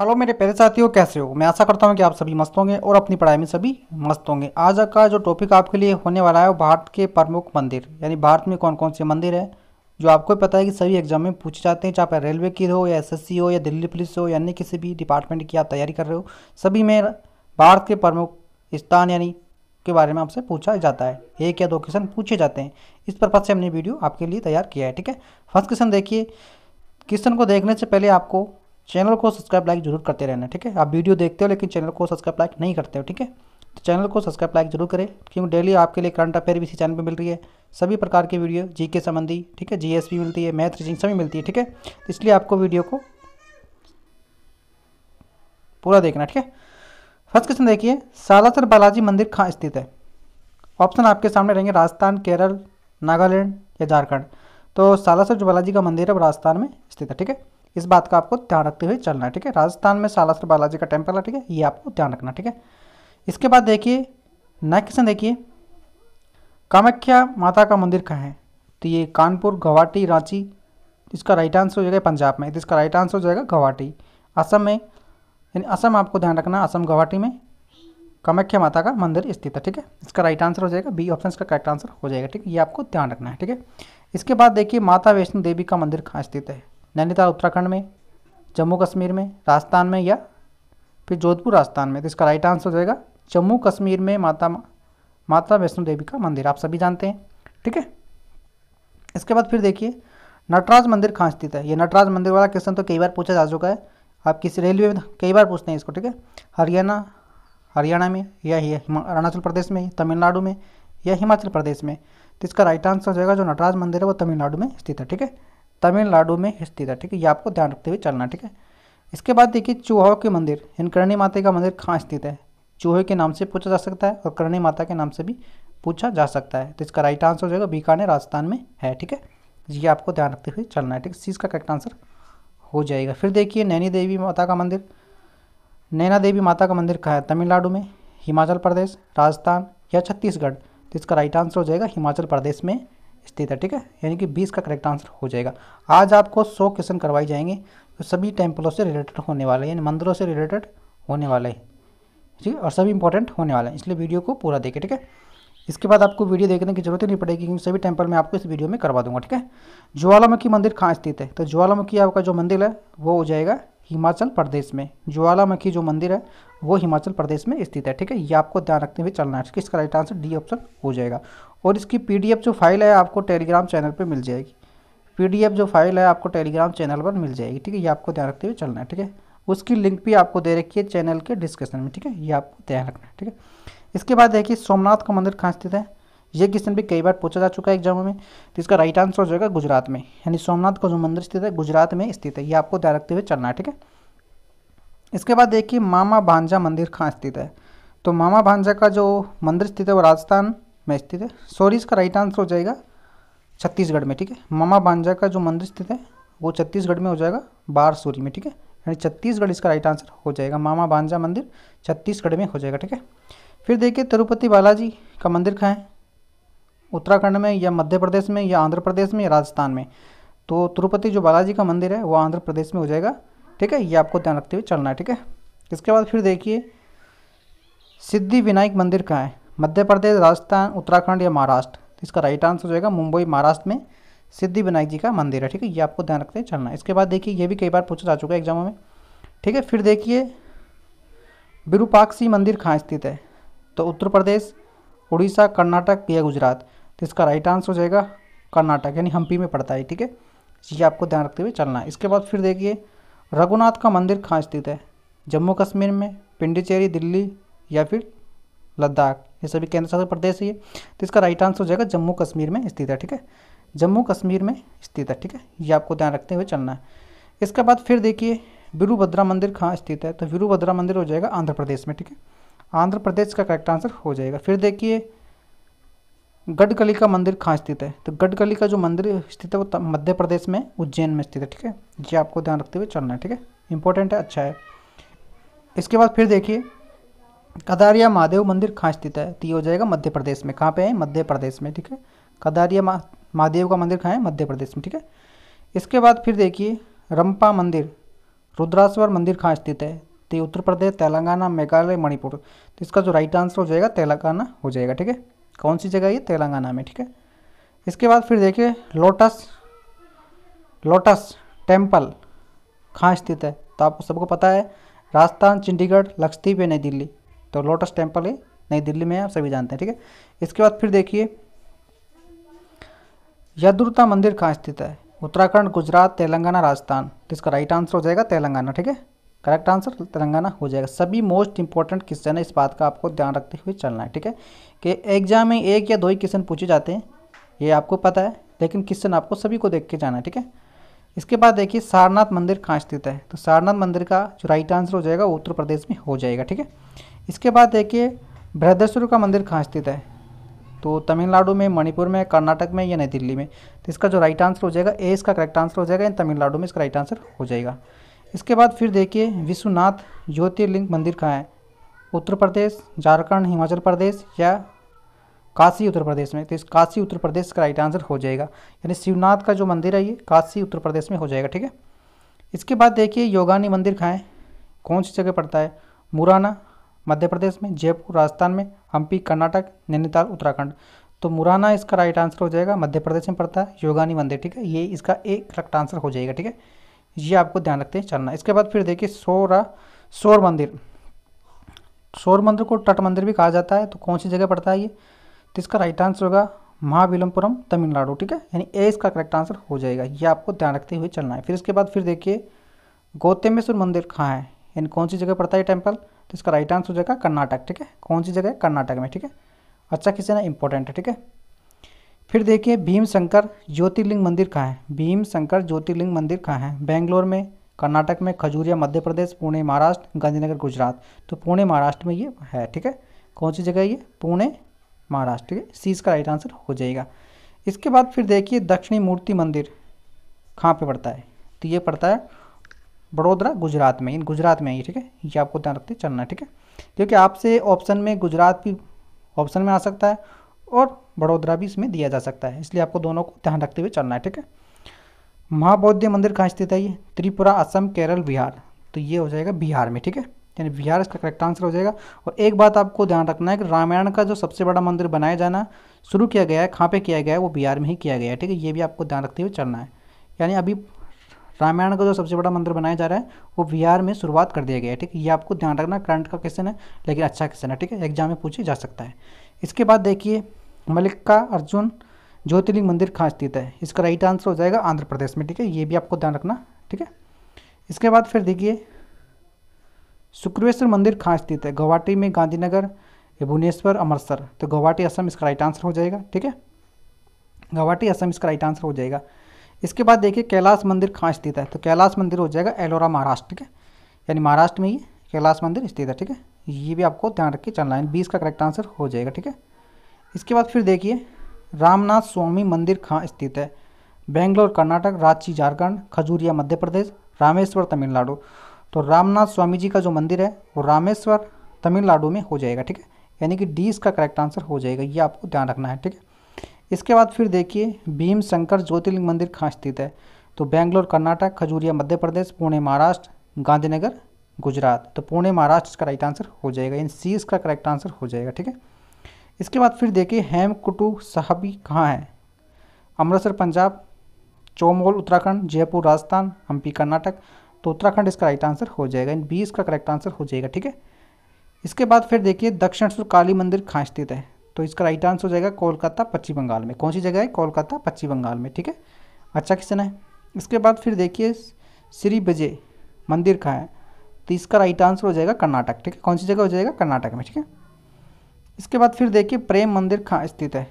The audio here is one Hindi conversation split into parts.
हेलो मेरे प्यारे साथियों कैसे हो मैं आशा करता हूँ कि आप सभी मस्त होंगे और अपनी पढ़ाई में सभी मस्त होंगे आज का जो टॉपिक आपके लिए होने वाला है वो भारत के प्रमुख मंदिर यानी भारत में कौन कौन से मंदिर हैं जो आपको पता है कि सभी एग्जाम में पूछे जाते हैं चाहे रेलवे की हो या एस हो या दिल्ली पुलिस हो या अन्य किसी भी डिपार्टमेंट की आप तैयारी कर रहे हो सभी में भारत के प्रमुख स्थान यानी के बारे में आपसे पूछा जाता है एक या दो क्वेश्चन पूछे जाते हैं इस पर्पज से हमने वीडियो आपके लिए तैयार किया है ठीक है फर्स्ट क्वेश्चन देखिए क्वेश्चन को देखने से पहले आपको चैनल को सब्सक्राइब लाइक जरूर करते रहना ठीक है आप वीडियो देखते हो लेकिन चैनल को सब्सक्राइब लाइक नहीं करते हो ठीक है तो चैनल को सब्सक्राइब लाइक जरूर करें क्योंकि डेली आपके लिए करंट अफेयर भी इसी चैनल पर मिल रही है सभी प्रकार की वीडियो जी के संबंधी ठीक है जी एस मिलती है मैथ रीचिंग सभी मिलती है ठीक है तो इसलिए आपको वीडियो को पूरा देखना ठीक है फर्स्ट क्वेश्चन देखिए सालासर बालाजी मंदिर कहाँ स्थित है ऑप्शन आपके सामने रहेंगे राजस्थान केरल नागालैंड या झारखंड तो सालासर जो बालाजी का मंदिर है वो राजस्थान में स्थित है ठीक है इस बात का आपको ध्यान रखते हुए चलना है ठीक है राजस्थान में सालासर बालाजी का टेम्पल है ठीक है ये आपको ध्यान रखना ठीक है इसके बाद देखिए नेक्स्ट क्वेश्चन देखिए कामाख्या माता का मंदिर कहाँ है तो ये कानपुर गुवाहाटी रांची इसका राइट आंसर हो जाएगा पंजाब में तो इसका राइट आंसर हो जाएगा गुवाहाटी असम में यानी असम आपको ध्यान रखना असम गुवाहाटी में कामाख्या माता का मंदिर स्थित है ठीक है इसका राइट आंसर हो जाएगा बी ऑप्शन का करेक्ट आंसर हो जाएगा ठीक है ये आपको ध्यान रखना है ठीक है इसके बाद देखिए माता वैष्णो देवी का मंदिर कहाँ स्थित है नैनीताल उत्तराखंड में जम्मू कश्मीर में राजस्थान में या फिर जोधपुर राजस्थान में तो इसका राइट आंसर हो जाएगा जम्मू कश्मीर में माता माता वैष्णो देवी का मंदिर आप सभी जानते हैं ठीक है इसके बाद फिर देखिए नटराज मंदिर कहाँ स्थित है ये नटराज मंदिर वाला क्वेश्चन तो कई बार पूछा जा चुका है आप किसी रेलवे में कई बार पूछते हैं इसको ठीक है हरियाणा हरियाणा में या अरुणाचल प्रदेश में तमिलनाडु में या हिमाचल प्रदेश में तो इसका राइट आंसर हो जाएगा जो नटराज मंदिर है वो तमिलनाडु में स्थित है ठीक है तमिलनाडु में स्थित है ठीक है ये आपको ध्यान रखते हुए चलना ठीक है इसके बाद देखिए चूहा के मंदिर हिनकरणी माता का मंदिर कहाँ स्थित है चूहे के नाम से पूछा जा सकता है और करणी माता के नाम से भी पूछा जा सकता है तो इसका राइट आंसर हो जाएगा बीकानेर राजस्थान में है ठीक है ये आपको ध्यान रखते हुए चलना है ठीक है इसका करेक्ट आंसर हो जाएगा फिर देखिए नैनी देवी माता का मंदिर नैना देवी माता का मंदिर कहाँ है तमिलनाडु में हिमाचल प्रदेश राजस्थान या छत्तीसगढ़ तो इसका राइट आंसर हो जाएगा हिमाचल प्रदेश में स्थित है ठीक है यानी कि बीस का करेक्ट आंसर हो जाएगा आज आपको सौ क्वेश्चन करवाए जाएंगे जो सभी टेम्पलों से रिलेटेड होने वाले यानी मंदिरों से रिलेटेड होने वाले हैं ठीक है और सभी इंपॉर्टेंट होने वाले हैं इसलिए वीडियो को पूरा देखें ठीक है इसके बाद आपको वीडियो देखने की जरूरत ही नहीं पड़ेगी क्योंकि सभी टेम्पल में आपको इस वीडियो में करवा दूंगा ठीक है ज्वालामुखी मंदिर कहाँ स्थित है तो ज्वालामुखी आपका जो मंदिर है वो हो जाएगा हिमाचल प्रदेश में ज्वालामुखी जो मंदिर है वो हिमाचल प्रदेश में स्थित है ठीक है ये आपको ध्यान रखते हुए चलना है इसका राइट आंसर डी ऑप्शन हो जाएगा और इसकी पीडीएफ जो फाइल है आपको टेलीग्राम चैनल पर मिल जाएगी पीडीएफ जो फाइल है आपको टेलीग्राम चैनल पर मिल जाएगी ठीक है ये आपको ध्यान रखते हुए चलना है ठीक है उसकी लिंक भी आपको दे रखी है चैनल के डिस्क्रिप्शन में ठीक है ये आपको ध्यान रखना है ठीक है इसके बाद देखिए सोमनाथ का मंदिर कहाँ स्थित है ये क्वेश्चन भी कई बार पूछा जा चुका है एग्जामों में तो इसका राइट आंसर हो जाएगा गुजरात में यानी सोमनाथ का जो मंदिर स्थित है गुजरात में स्थित है ये आपको ध्यान रखते हुए चलना है ठीक है इसके बाद देखिए मामा भांजा मंदिर कहाँ स्थित है तो मामा भांजा का जो मंदिर स्थित है वो राजस्थान में स्थित है सॉरी इसका राइट आंसर हो जाएगा छत्तीसगढ़ में ठीक है मामा बांजा का जो मंदिर स्थित है वो छत्तीसगढ़ में हो जाएगा बारसूरी में ठीक है यानी छत्तीसगढ़ इसका राइट आंसर हो जाएगा मामा बांजा मंदिर छत्तीसगढ़ में हो जाएगा ठीक है फिर देखिए तिरुपति बालाजी का मंदिर कहाँ है उत्तराखंड में या मध्य प्रदेश में या आंध्र प्रदेश में या राजस्थान में तो तिरुपति जो बालाजी का मंदिर है वो आंध्र प्रदेश में हो जाएगा ठीक है ये आपको ध्यान रखते हुए चलना है ठीक है इसके बाद फिर देखिए सिद्धि विनायक मंदिर कहाँ है मध्य प्रदेश राजस्थान उत्तराखंड या महाराष्ट्र तो इसका राइट आंसर हो जाएगा मुंबई महाराष्ट्र में सिद्धि विनायक जी का मंदिर है ठीक है ये आपको ध्यान रखते चलना इसके बाद देखिए ये भी कई बार पूछा जा चुका है एग्जामों में ठीक है फिर देखिए विरूपाक्षी मंदिर कहाँ स्थित है तो उत्तर प्रदेश उड़ीसा कर्नाटक या गुजरात तो इसका राइट आंसर हो जाएगा कर्नाटक यानी हम्पी में पड़ता है ठीक है ये आपको ध्यान रखते हुए चलना है इसके बाद फिर देखिए रघुनाथ का मंदिर कहाँ स्थित है जम्मू कश्मीर में पिंडीचेरी दिल्ली या फिर लद्दाख ये सभी केंद्र शासित प्रदेश ही है तो इसका राइट आंसर हो जाएगा जम्मू कश्मीर में स्थित है ठीक है जम्मू कश्मीर में स्थित है ठीक है ये आपको ध्यान रखते हुए चलना है इसके बाद फिर देखिए वीरूभद्रा मंदिर कहाँ स्थित है तो वीरूभद्रा मंदिर हो जाएगा आंध्र प्रदेश में ठीक है आंध्र प्रदेश का करेक्ट आंसर हो जाएगा फिर देखिए गढ़गली का मंदिर कहाँ स्थित है तो गढ़गली का जो मंदिर स्थित है वो मध्य प्रदेश में उज्जैन में स्थित है ठीक है ये आपको ध्यान रखते हुए चलना है ठीक है इंपॉर्टेंट है अच्छा है इसके बाद फिर देखिए कदारिया महादेव मंदिर कहाँ स्थित है तो ये हो जाएगा मध्य प्रदेश में कहाँ पे है मध्य प्रदेश में ठीक है कदारिया महादेव का मंदिर कहाँ है मध्य प्रदेश में ठीक है इसके बाद फिर देखिए रंपा मंदिर रुद्राश्वर मंदिर कहाँ स्थित है तो उत्तर प्रदेश तेलंगाना मेघालय मणिपुर तो इसका जो राइट आंसर हो जाएगा तेलंगाना हो जाएगा ठीक है कौन सी जगह ये तेलंगाना में ठीक है इसके बाद फिर देखिए लोटस लोटस टेम्पल कहाँ स्थित है तो आपको सबको पता है राजस्थान चंडीगढ़ लक्षद्वीप या नई दिल्ली तो लोटस टेम्पल है नई दिल्ली में आप सभी जानते हैं ठीक है इसके बाद फिर देखिए यदुरता मंदिर कहाँ स्थित है उत्तराखंड गुजरात तेलंगाना राजस्थान तो इसका राइट आंसर हो जाएगा तेलंगाना ठीक है करेक्ट आंसर तेलंगाना हो जाएगा सभी मोस्ट इंपॉर्टेंट क्वेश्चन है इस बात का आपको ध्यान रखते हुए चलना है ठीक है कि एग्जाम में एक या दो ही क्वेश्चन पूछे जाते हैं ये आपको पता है लेकिन क्वेश्चन आपको सभी को देख के जाना है ठीक है इसके बाद देखिए सारनाथ मंदिर कहाँ स्थित है तो सारनाथ मंदिर का जो राइट आंसर हो जाएगा वो उत्तर प्रदेश में हो जाएगा ठीक है इसके बाद देखिए बृहदेश्वर का मंदिर कहाँ स्थित है तो तमिलनाडु में मणिपुर में कर्नाटक में या नई दिल्ली में तो इसका जो राइट आंसर हो जाएगा ए इसका करेक्ट आंसर हो जाएगा इन तमिलनाडु में इसका राइट आंसर हो जाएगा इसके बाद फिर देखिए विश्वनाथ ज्योतिर्लिंग मंदिर कहाँ है उत्तर प्रदेश झारखंड हिमाचल प्रदेश या काशी उत्तर प्रदेश में तो इस काशी उत्तर प्रदेश का राइट आंसर हो जाएगा यानी शिवनाथ का जो मंदिर है ये काशी उत्तर प्रदेश में हो जाएगा ठीक है इसके बाद देखिए योगानी मंदिर कहाँ है कौन सी जगह पड़ता है मुराना मध्य प्रदेश में जयपुर राजस्थान में हम्पी कर्नाटक नैनीताल उत्तराखंड तो मुराना इसका राइट आंसर हो जाएगा मध्य प्रदेश में पड़ता है योगानी मंदिर ठीक है ये इसका एक करेक्ट आंसर हो जाएगा ठीक है ये आपको ध्यान रखते हैं चलना इसके बाद फिर देखिए सोरा सोर मंदिर सोर मंदिर को तट मंदिर भी कहा जाता है तो कौन सी जगह पड़ता है ये तो इसका राइट आंसर होगा महाविलमपुरम तमिलनाडु ठीक है यानी ए इसका करेक्ट आंसर हो जाएगा ये आपको ध्यान रखते हुए चलना है फिर इसके बाद फिर देखिए गौतमेश्वर मंदिर कहाँ है यानी कौन सी जगह पड़ता है टेम्पल तो इसका राइट आंसर हो जाएगा कर्नाटक ठीक है कौन सी जगह है कर्नाटक में ठीक है अच्छा किसी ना इंपॉर्टेंट है ठीक है फिर देखिए भीम शंकर ज्योतिर्लिंग मंदिर कहाँ है भीम शंकर ज्योतिर्लिंग मंदिर कहाँ है बेंगलोर में कर्नाटक में खजूरिया मध्य प्रदेश पुणे महाराष्ट्र गांधीनगर गुजरात तो पुणे महाराष्ट्र में ये है ठीक है कौन सी जगह ये पुणे महाराष्ट्र ठीक है सी इसका राइट आंसर हो जाएगा इसके बाद फिर देखिए दक्षिणी मूर्ति मंदिर कहाँ पे पड़ता है तो ये पड़ता है बड़ोदरा गुजरात में इन गुजरात में है ठीक है ये आपको ध्यान रखते चलना ठीक है क्योंकि आपसे ऑप्शन में गुजरात भी ऑप्शन में आ सकता है और बड़ोदरा भी इसमें दिया जा सकता है इसलिए आपको दोनों को ध्यान रखते हुए चलना है ठीक है महाबौद्ध मंदिर कहाँ स्थित है ये त्रिपुरा असम केरल बिहार तो ये हो जाएगा बिहार में ठीक है यानी बिहार इसका करेक्ट आंसर हो जाएगा और एक बात आपको ध्यान रखना है कि रामायण का जो सबसे बड़ा मंदिर बनाया जाना शुरू किया गया है कहाँ पे किया गया है वो बिहार में ही किया गया है ठीक है ये भी आपको ध्यान रखते हुए चलना है यानी अभी रामायण का जो सबसे बड़ा मंदिर बनाया जा रहा है वो बिहार में शुरुआत कर दिया गया है ठीक है ये आपको ध्यान रखना करंट का क्वेश्चन है लेकिन अच्छा क्वेश्चन है ठीक है एग्जाम में पूछे जा सकता है इसके बाद देखिए मल्लिका अर्जुन ज्योतिर्लिंग मंदिर कहाँ स्थित है इसका राइट आंसर हो जाएगा आंध्र प्रदेश में ठीक है ये भी आपको ध्यान रखना ठीक है इसके बाद फिर देखिए शुक्रेश्वर मंदिर कहाँ स्थित है गुवाहाटी में गांधीनगर भुवनेश्वर अमृतसर तो गुवाहाटी असम इसका राइट आंसर हो जाएगा ठीक है गुवाहाटी असम इसका राइट आंसर हो जाएगा इसके बाद देखिए कैलाश मंदिर कहाँ स्थित है तो कैलाश मंदिर हो जाएगा एलोरा महाराष्ट्र ठीक है यानी महाराष्ट्र में ये कैलाश मंदिर स्थित है ठीक है ये भी आपको ध्यान रख के चलना है बीस का करेक्ट आंसर हो जाएगा ठीक है इसके बाद फिर देखिए रामनाथ स्वामी मंदिर कहाँ स्थित है बेंगलोर कर्नाटक रांची झारखंड खजूरिया मध्य प्रदेश रामेश्वर तमिलनाडु तो रामनाथ स्वामी जी का जो मंदिर है वो रामेश्वर तमिलनाडु में हो जाएगा ठीक है यानी कि डी इसका करेक्ट आंसर हो जाएगा ये आपको ध्यान रखना है ठीक है इसके बाद फिर देखिए भीम शंकर ज्योतिर्लिंग मंदिर कहाँ स्थित है तो बेंगलोर कर्नाटक खजूरिया मध्य प्रदेश पुणे महाराष्ट्र गांधीनगर गुजरात तो पुणे महाराष्ट्र इसका राइट आंसर हो जाएगा इन सी इसका करेक्ट आंसर हो जाएगा ठीक है इसके बाद फिर देखिए हेमकुटू साहबी कहाँ है अमृतसर पंजाब चौमोल उत्तराखंड जयपुर राजस्थान हम्पी कर्नाटक तो उत्तराखंड इसका राइट आंसर हो जाएगा इन बी इसका करेक्ट आंसर हो जाएगा ठीक है इसके बाद फिर देखिए दक्षिणेश्वर काली मंदिर कहाँ स्थित है तो इसका राइट आंसर हो जाएगा कोलकाता पश्चिम बंगाल में कौन सी जगह है कोलकाता पश्चिम बंगाल में ठीक है अच्छा क्वेश्चन है इसके बाद फिर देखिए श्री बजे मंदिर कहाँ है तो इसका राइट आंसर हो जाएगा कर्नाटक ठीक है कौन सी जगह हो जाएगा कर्नाटक में ठीक है इसके बाद फिर देखिए प्रेम मंदिर कहाँ स्थित है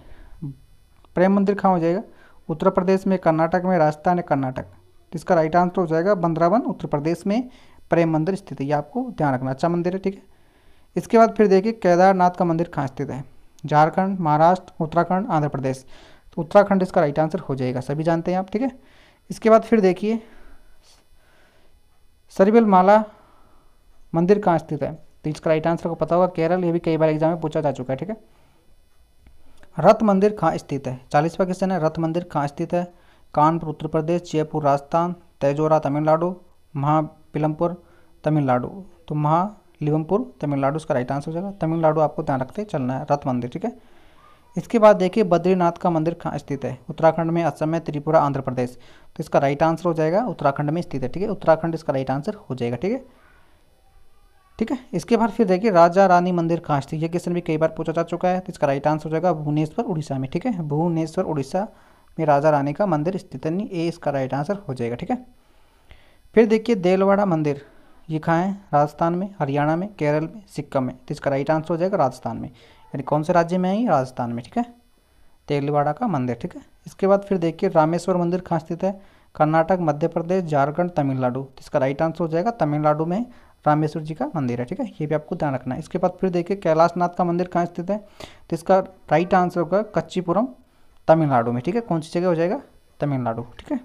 प्रेम मंदिर कहाँ हो जाएगा उत्तर प्रदेश में कर्नाटक में राजस्थान है कर्नाटक तो इसका राइट आंसर हो जाएगा बंदरावन उत्तर प्रदेश में प्रेम मंदिर स्थित है ये आपको ध्यान रखना अच्छा मंदिर है ठीक है इसके बाद फिर देखिए केदारनाथ का मंदिर कहाँ स्थित है झारखंड महाराष्ट्र उत्तराखंड आंध्र प्रदेश तो उत्तराखंड इसका राइट आंसर हो जाएगा सभी जानते हैं आप ठीक है इसके बाद फिर देखिए सरिबल माला मंदिर कहाँ स्थित है तो इसका राइट आंसर को पता होगा केरल ये भी कई बार एग्जाम में पूछा जा चुका है ठीक है रथ मंदिर कहाँ स्थित है चालीसवा क्वेश्चन है रथ मंदिर कहाँ स्थित है कानपुर उत्तर प्रदेश जयपुर राजस्थान तेजोरा तमिलनाडु महापिलमपुर तमिलनाडु तो महा लिवमपुर तमिलनाडु उसका राइट आंसर हो जाएगा तमिलनाडु आपको ध्यान रखते चलना है रथ मंदिर ठीक है इसके बाद देखिए बद्रीनाथ का मंदिर कहाँ स्थित है उत्तराखंड में असम में त्रिपुरा आंध्र प्रदेश तो इसका राइट आंसर हो जाएगा उत्तराखंड में स्थित है ठीक है उत्तराखंड इसका राइट आंसर हो जाएगा ठीक है ठीक है इसके बाद फिर देखिए राजा रानी मंदिर कहाँ स्थित ये क्वेश्चन भी कई बार पूछा जा चुका है तो इसका राइट आंसर हो जाएगा भुवनेश्वर उड़ीसा में ठीक है भुवनेश्वर उड़ीसा में राजा रानी का मंदिर स्थित है ए इसका राइट आंसर हो जाएगा ठीक है फिर देखिए देलवाड़ा मंदिर ये कहाँ है राजस्थान में हरियाणा में केरल में सिक्किम में तो इसका राइट आंसर हो जाएगा राजस्थान में यानी कौन से राज्य में है राजस्थान में ठीक है तेलवाड़ा का मंदिर ठीक है इसके बाद फिर देखिए रामेश्वर मंदिर कहाँ स्थित है कर्नाटक मध्य प्रदेश झारखंड तमिलनाडु तो इसका राइट आंसर हो जाएगा तमिलनाडु में रामेश्वर जी का मंदिर है ठीक है ये भी आपको ध्यान रखना है इसके बाद फिर देखिए कैलाशनाथ का मंदिर कहाँ स्थित है तो इसका राइट आंसर होगा कच्चीपुरम तमिलनाडु में ठीक है कौन सी जगह हो जाएगा तमिलनाडु ठीक है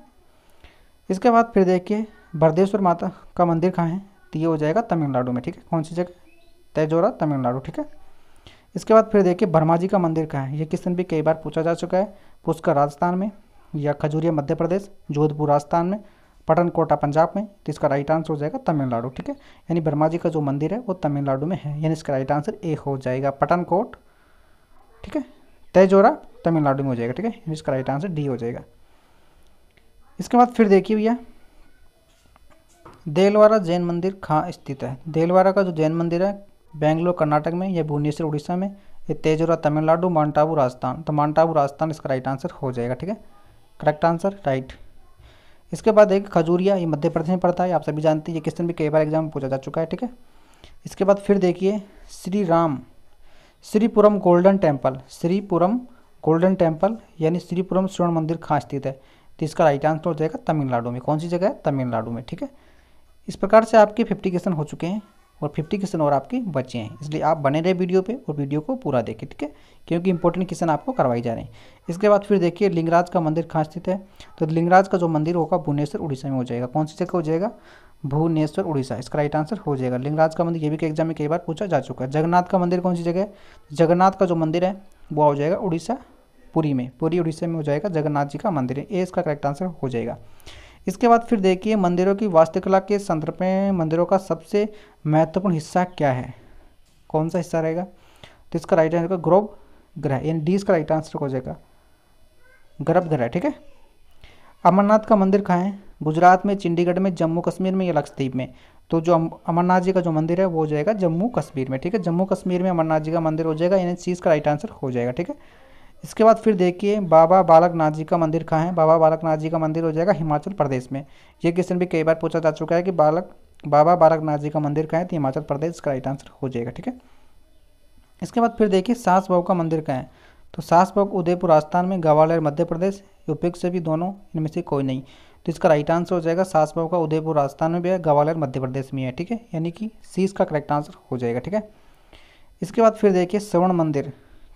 इसके बाद फिर देखिए बरदेश्वर माता का मंदिर कहाँ है तो ये हो जाएगा तमिलनाडु में ठीक है कौन सी जगह तेजोरा तमिलनाडु ठीक है इसके बाद फिर देखिए ब्रह्मा जी का मंदिर कहाँ है ये क्वेश्चन भी कई बार पूछा जा चुका है पुष्कर राजस्थान में या खजूरिया मध्य प्रदेश जोधपुर राजस्थान में पटन कोटा पंजाब में तो इसका राइट आंसर हो जाएगा तमिलनाडु ठीक है यानी ब्रह्मा जी का जो मंदिर है वो तमिलनाडु में है यानी इसका राइट आंसर ए हो जाएगा पटन कोट ठीक है तेजोरा तमिलनाडु में हो जाएगा ठीक है इसका राइट आंसर डी हो जाएगा इसके बाद फिर देखिए भैया देलवारा जैन मंदिर कहाँ स्थित है देलवारा का जो जैन मंदिर है बेंगलोर कर्नाटक में या भुवनेश्वर उड़ीसा में ये तेजोरा तमिलनाडु मानटाबू राजस्थान तो मानटाबू राजस्थान इसका राइट आंसर हो जाएगा ठीक है करेक्ट आंसर राइट इसके बाद एक खजूरिया ये मध्य प्रदेश में पड़ता है आप सभी जानते हैं ये क्वेश्चन भी कई बार एग्जाम में पूछा जा चुका है ठीक है इसके बाद फिर देखिए Shri Ram Sripuram golden temple Sripuram golden temple यानी श्रीपुरम स्वर्ण मंदिर कहाँ स्थित है तो इसका राइट आंसर हो जाएगा तमिलनाडु में कौन सी जगह है तमिलनाडु में ठीक है इस प्रकार से आपके फिफ्टी क्वेश्चन हो चुके हैं और फिफ्टी क्वेश्चन और आपके बचे हैं इसलिए आप बने रहे वीडियो पे और वीडियो को पूरा देखें ठीक है क्योंकि इंपॉर्टेंट क्वेश्चन आपको करवाए जा रहे हैं इसके बाद फिर देखिए लिंगराज का मंदिर कहाँ स्थित है तो लिंगराज का जो मंदिर होगा भुवनेश्वर उड़ीसा में हो जाएगा कौन सी जगह हो जाएगा भुवनेश्वर उड़ीसा इसका राइट आंसर हो जाएगा लिंगराज का मंदिर ये भी एग्जाम में कई बार पूछा जा चुका है जगन्नाथ का मंदिर कौन सी जगह है जगन्नाथ का जो मंदिर है वो हो जाएगा उड़ीसा पुरी में पूरी उड़ीसा में हो जाएगा जगन्नाथ जी का मंदिर है ए इसका करेक्ट आंसर हो जाएगा इसके बाद फिर देखिए मंदिरों की वास्तुकला के संदर्भ में मंदिरों का सबसे महत्वपूर्ण हिस्सा क्या है कौन सा हिस्सा रहेगा तो इसका राइट आंसर का ग्रह यानी डी इसका राइट आंसर हो जाएगा ग्रह ठीक है अमरनाथ का मंदिर कहाँ है गुजरात में चंडीगढ़ में जम्मू कश्मीर में या लक्षद्वीप में तो जो अमरनाथ जी का जो मंदिर है वो हो जाएगा जम्मू कश्मीर में ठीक है जम्मू कश्मीर में अमरनाथ जी का मंदिर हो जाएगा यानी सी इसका राइट आंसर हो जाएगा ठीक है इसके बाद फिर देखिए बाबा बालकनाथ जी का मंदिर कहाँ है बाबा बालकनाथ जी का मंदिर हो जाएगा हिमाचल प्रदेश में ये क्वेश्चन भी कई बार पूछा जा चुका है कि बालक बाबा बालकनाथ जी का मंदिर कहाँ है तो हिमाचल प्रदेश का राइट आंसर हो जाएगा ठीक है इसके बाद फिर देखिए सास बहू का मंदिर कहाँ है तो सास बहु उदयपुर राजस्थान में ग्वालियर मध्य प्रदेश यूपी से भी दोनों इनमें से कोई नहीं तो इसका राइट आंसर हो जाएगा सास बहू का उदयपुर राजस्थान में भी है ग्वालियर मध्य प्रदेश में है ठीक है यानी कि सी इसका करेक्ट आंसर हो जाएगा ठीक है इसके बाद फिर देखिए श्रवण मंदिर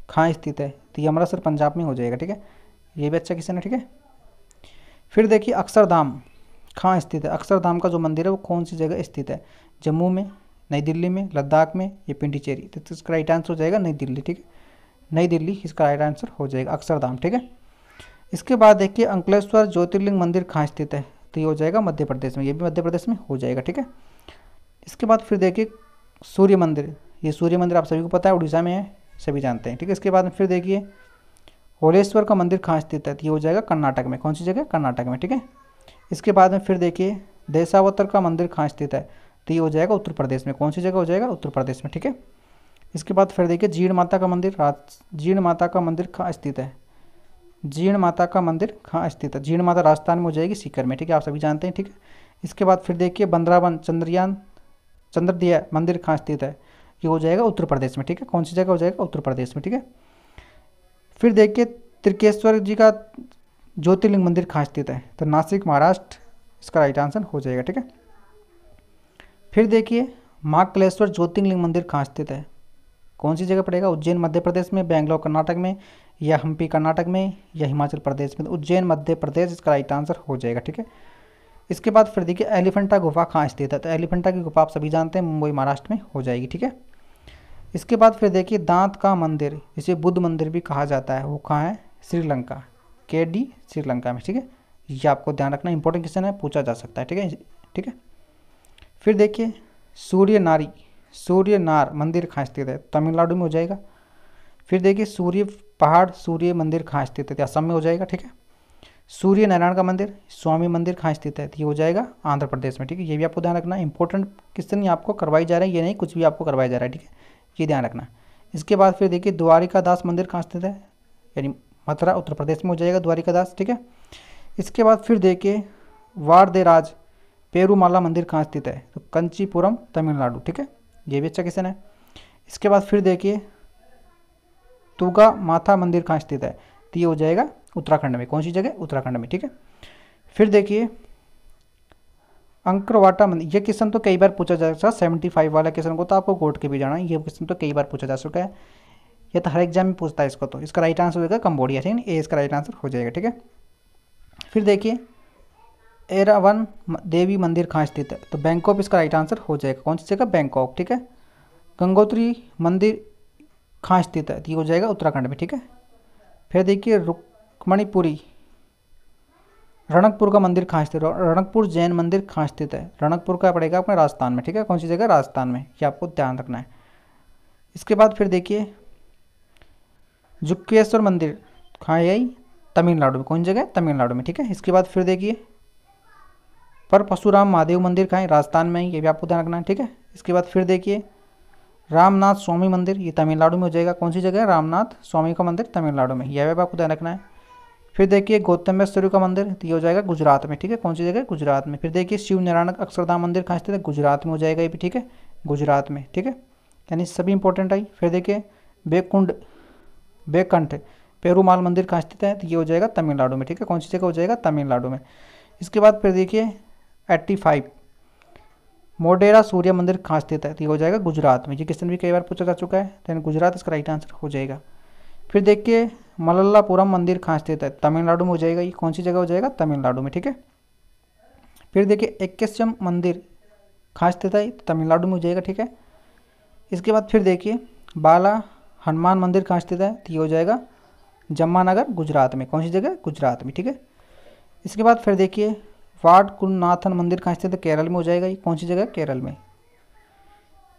कहाँ स्थित है तो ये हमारा सर पंजाब में हो जाएगा ठीक है ये भी अच्छा क्वेश्चन है ठीक है फिर देखिए अक्षरधाम कहाँ स्थित है अक्षरधाम का जो मंदिर है वो कौन सी जगह स्थित है जम्मू में नई दिल्ली में लद्दाख में या पिंडीचेरी तो इसका राइट आंसर हो जाएगा नई दिल्ली ठीक है नई दिल्ली इसका राइट आंसर हो जाएगा अक्षरधाम ठीक है इसके बाद देखिए अंकलेश्वर ज्योतिर्लिंग मंदिर कहाँ स्थित है तो ये हो जाएगा मध्य प्रदेश में ये भी मध्य प्रदेश में हो जाएगा ठीक है इसके बाद फिर देखिए सूर्य मंदिर ये सूर्य मंदिर आप सभी को पता है उड़ीसा में है सभी जानते हैं ठीक है इसके बाद में फिर देखिए होलेश्वर का मंदिर कहाँ स्थित है तो ये हो जाएगा कर्नाटक में कौन सी जगह कर्नाटक में ठीक है इसके बाद में फिर देखिए देशावतर का मंदिर कहाँ स्थित है तो ये हो जाएगा उत्तर प्रदेश में कौन सी जगह हो जाएगा उत्तर प्रदेश में ठीक है इसके बाद फिर देखिए जीर्ण माता का मंदिर जीर्ण माता का मंदिर कहाँ स्थित है जीर्ण माता का मंदिर कहाँ स्थित है जीर्ण माता राजस्थान में हो जाएगी सीकर में ठीक है आप सभी जानते हैं ठीक है इसके बाद फिर देखिए बंदरावन चंद्रयान चंद्रदिया मंदिर कहाँ स्थित है ये हो जाएगा उत्तर प्रदेश में ठीक है कौन सी जगह हो जाएगा उत्तर प्रदेश में ठीक है फिर देखिए त्रिकेश्वर जी का ज्योतिर्लिंग मंदिर कहाँ स्थित है तो नासिक महाराष्ट्र इसका राइट आंसर हो जाएगा ठीक है फिर देखिए महाकलेश्वर ज्योतिर्लिंग मंदिर कहाँ स्थित है कौन सी जगह पड़ेगा उज्जैन मध्य प्रदेश में बैंगलोर कर्नाटक में या हम्पी कर्नाटक में या हिमाचल प्रदेश में तो उज्जैन मध्य प्रदेश इसका राइट आंसर हो जाएगा ठीक है इसके बाद फिर देखिए एलिफेंटा गुफा कहाँ स्थित है तो एलिफेंटा की गुफा आप सभी जानते हैं मुंबई महाराष्ट्र में हो जाएगी ठीक है इसके बाद फिर देखिए दांत का मंदिर जिसे बुद्ध मंदिर भी कहा जाता है वो कहाँ है श्रीलंका के डी श्रीलंका में ठीक है ये आपको ध्यान रखना इंपॉर्टेंट क्वेश्चन है पूछा जा सकता है ठीक है ठीक है फिर देखिए सूर्य नारी सूर्य नार मंदिर कहाँ स्थित है तमिलनाडु में हो जाएगा फिर देखिए सूर्य पहाड़ सूर्य मंदिर कहाँ स्थित है तो असम में हो जाएगा ठीक है सूर्य नारायण का मंदिर स्वामी मंदिर कहाँ स्थित है तो ये हो जाएगा आंध्र प्रदेश में ठीक है ये भी आपको ध्यान रखना इंपॉर्टेंट क्वेश्चन ये आपको करवाई जा रहा है ये नहीं कुछ भी आपको करवाया जा रहा है ठीक है ये ध्यान रखना इसके बाद फिर देखिए द्वारिका दास मंदिर कहाँ स्थित है यानी मथुरा उत्तर प्रदेश में हो जाएगा द्वारिका दास ठीक है इसके बाद फिर देखिए वारदेराज पेरूमाला मंदिर कहाँ स्थित है तो कंचीपुरम तमिलनाडु ठीक है ये भी अच्छा क्वेश्चन है इसके बाद फिर देखिए तुगा माथा मंदिर कहाँ स्थित है तो ये हो जाएगा उत्तराखंड में कौन सी जगह उत्तराखंड में ठीक है फिर देखिए अंक्रवाटा मंदिर ये क्वेश्चन तो कई बार पूछा जा सकता है सेवेंटी फाइव वाला क्वेश्चन को तो आपको कोर्ट के भी जाना है ये क्वेश्चन तो कई बार पूछा जा चुका है ये तो हर एग्जाम में पूछता है इसको तो इसका राइट आंसर हो जाएगा कंबोडिया ठीक है ए इसका राइट आंसर हो जाएगा ठीक है फिर देखिए एरावन देवी मंदिर कहाँ स्थित है तो बैंकॉक इसका राइट आंसर हो जाएगा कौन सी जगह बैंकॉक ठीक है गंगोत्री मंदिर कहाँ स्थित है तो ये हो जाएगा उत्तराखंड में ठीक है फिर देखिए रुक मणिपुरी रणकपुर का मंदिर कहाँ स्थित है रणकपुर जैन मंदिर कहाँ स्थित है रणकपुर का पड़ेगा अपने राजस्थान में ठीक है कौन सी जगह राजस्थान में ये आपको ध्यान रखना है इसके बाद फिर देखिए जुक्केश्वर मंदिर कहाँ है यही तमिलनाडु में कौन जगह तमिलनाडु में ठीक है इसके बाद फिर देखिए पर परशुराम महादेव मंदिर कहाँ है राजस्थान में ये भी आपको ध्यान रखना है ठीक है इसके बाद फिर देखिए रामनाथ स्वामी मंदिर ये तमिलनाडु में हो जाएगा कौन सी जगह है रामनाथ स्वामी का मंदिर तमिलनाडु में यह भी आपको ध्यान रखना है फिर देखिए सूर्य का मंदिर तो ये हो जाएगा गुजरात में ठीक है कौन सी जगह गुजरात में फिर देखिए शिव नारायण अक्षरधाम मंदिर कहाँ स्थित है गुजरात में हो जाएगा ये भी ठीक है गुजरात में ठीक है यानी सभी इंपॉर्टेंट आई फिर देखिए बेकुंड बेकंठ पेरूमाल मंदिर कहाँ स्थित है तो ये हो जाएगा तमिलनाडु में ठीक है कौन सी जगह हो जाएगा तमिलनाडु में इसके बाद फिर देखिए एट्टी फाइव मोडेरा सूर्य मंदिर कहाँ स्थित है तो ये हो जाएगा गुजरात में ये क्वेश्चन भी कई बार पूछा जा चुका है तो गुजरात इसका राइट आंसर हो जाएगा फिर देखिए मलल्लापुरम मंदिर कहाँ स्थित है तमिलनाडु में हो जाएगा ये कौन सी जगह हो जाएगा तमिलनाडु में ठीक है फिर देखिए एक्केश्यम मंदिर कहाँ स्थित है तमिलनाडु में हो जाएगा ठीक है इसके बाद फिर देखिए बाला हनुमान मंदिर कहाँ स्थित है तो ये हो जाएगा जम्मानगर गुजरात में कौन सी जगह गुजरात में ठीक है इसके बाद फिर देखिए वाड कुलनाथन मंदिर कहाँ स्थित है केरल में हो जाएगा ये कौन सी जगह केरल में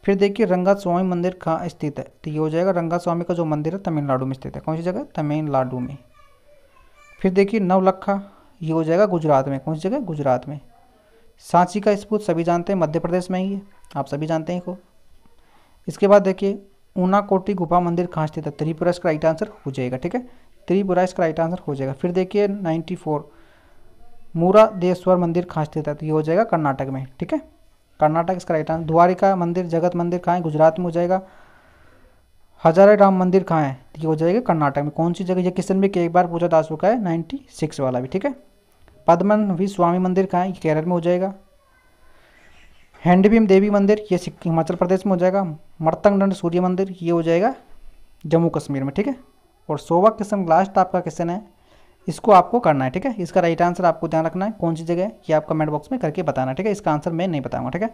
फिर देखिए रंगा स्वामी मंदिर कहाँ स्थित है तो ये हो जाएगा रंगा स्वामी का जो मंदिर है तमिलनाडु में स्थित है कौन सी जगह तमिलनाडु में फिर देखिए नवलखा ये हो जाएगा गुजरात में कौन सी जगह गुजरात में सांची का स्पूत सभी जानते हैं मध्य प्रदेश में ही है आप सभी जानते हैं इसको इसके बाद देखिए ऊना कोटी गुफा मंदिर कहाँ स्थित है त्रिपुरा इसका राइट आंसर हो जाएगा ठीक है त्रिपुरा इसका राइट आंसर हो जाएगा फिर देखिए नाइन्टी फोर मूरा देश्वर मंदिर कहाँ स्थित है तो ये हो जाएगा कर्नाटक में ठीक है कर्नाटक इसका राइट आंसर द्वारिका मंदिर जगत मंदिर कहाँ है गुजरात में हो जाएगा हजारे राम मंदिर कहाँ है ये हो जाएगा कर्नाटक में कौन सी जगह ये क्वेश्चन भी एक बार पूछा जा चुका है नाइन्टी सिक्स वाला भी ठीक है पद्मन भी स्वामी मंदिर कहाँ है ये केरल में हो जाएगा हैंडवीम देवी मंदिर ये हिमाचल प्रदेश में हो जाएगा मर्तंगदंड सूर्य मंदिर ये हो जाएगा जम्मू कश्मीर में ठीक है और सोवा क्वेश्चन लास्ट आपका क्वेश्चन है इसको आपको करना है ठीक है इसका राइट आंसर आपको ध्यान रखना है कौन सी जगह है ये आप कमेंट बॉक्स में करके बताना ठीक है इसका आंसर मैं नहीं बताऊंगा ठीक है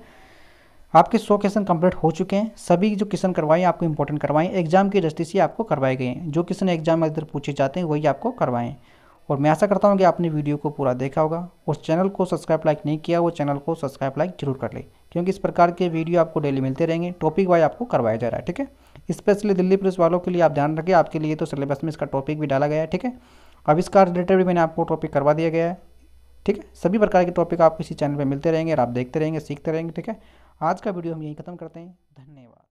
आपके सौ क्वेश्चन कंप्लीट हो चुके हैं सभी जो क्वेश्चन करवाए आपको इंपॉर्टेंट करवाएं एग्जाम की दृष्टि से आपको करवाए गए हैं जो क्वेश्चन एग्जाम में अधिकतर पूछे जाते हैं वही आपको करवाएं और मैं ऐसा करता हूँ कि आपने वीडियो को पूरा देखा होगा उस चैनल को सब्सक्राइब लाइक नहीं किया वो चैनल को सब्सक्राइब लाइक जरूर कर ले क्योंकि इस प्रकार के वीडियो आपको डेली मिलते रहेंगे टॉपिक वाइज आपको करवाया जा रहा है ठीक है स्पेशली दिल्ली पुलिस वालों के लिए आप ध्यान रखें आपके लिए तो सिलेबस में इसका टॉपिक भी डाला गया है ठीक है अब इसका रिलेटेड भी मैंने आपको टॉपिक करवा दिया गया है ठीक है सभी प्रकार के टॉपिक आप इसी चैनल पर मिलते रहेंगे और आप देखते रहेंगे सीखते रहेंगे ठीक है आज का वीडियो हम यहीं खत्म करते हैं धन्यवाद